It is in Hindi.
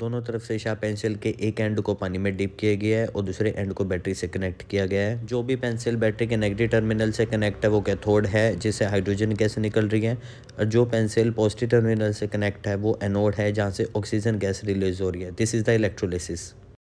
दोनों तरफ से शार्प पेंसिल के एक एंड को पानी में डिप किया गया है और दूसरे एंड को बैटरी से कनेक्ट किया गया है जो भी पेंसिल बैटरी के नेगेटिव टर्मिनल से कनेक्ट है वो कैथोड है जिससे हाइड्रोजन गैस निकल रही है और जो पेंसिल पॉजिटिव टर्मिनल से कनेक्ट है वो एनोड है जहाँ से ऑक्सीजन गैस रिलीज हो रही है दिस इज़ द इलेक्ट्रोलिसिस